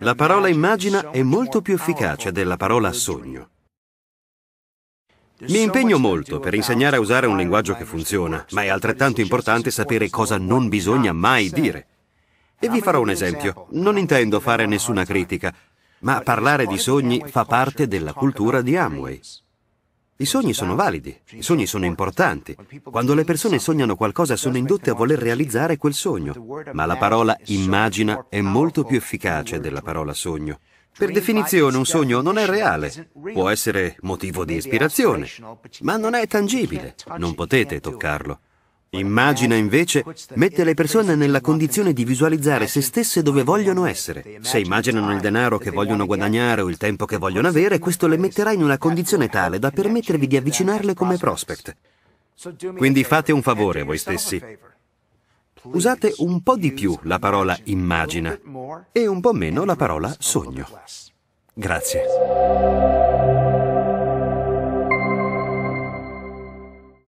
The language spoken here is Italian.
La parola immagina è molto più efficace della parola sogno. Mi impegno molto per insegnare a usare un linguaggio che funziona, ma è altrettanto importante sapere cosa non bisogna mai dire. E vi farò un esempio. Non intendo fare nessuna critica, ma parlare di sogni fa parte della cultura di Amway. I sogni sono validi, i sogni sono importanti. Quando le persone sognano qualcosa sono indotte a voler realizzare quel sogno, ma la parola immagina è molto più efficace della parola sogno. Per definizione un sogno non è reale, può essere motivo di ispirazione, ma non è tangibile, non potete toccarlo. Immagina invece mette le persone nella condizione di visualizzare se stesse dove vogliono essere. Se immaginano il denaro che vogliono guadagnare o il tempo che vogliono avere, questo le metterà in una condizione tale da permettervi di avvicinarle come prospect. Quindi fate un favore a voi stessi. Usate un po' di più la parola immagina e un po' meno la parola sogno. Grazie.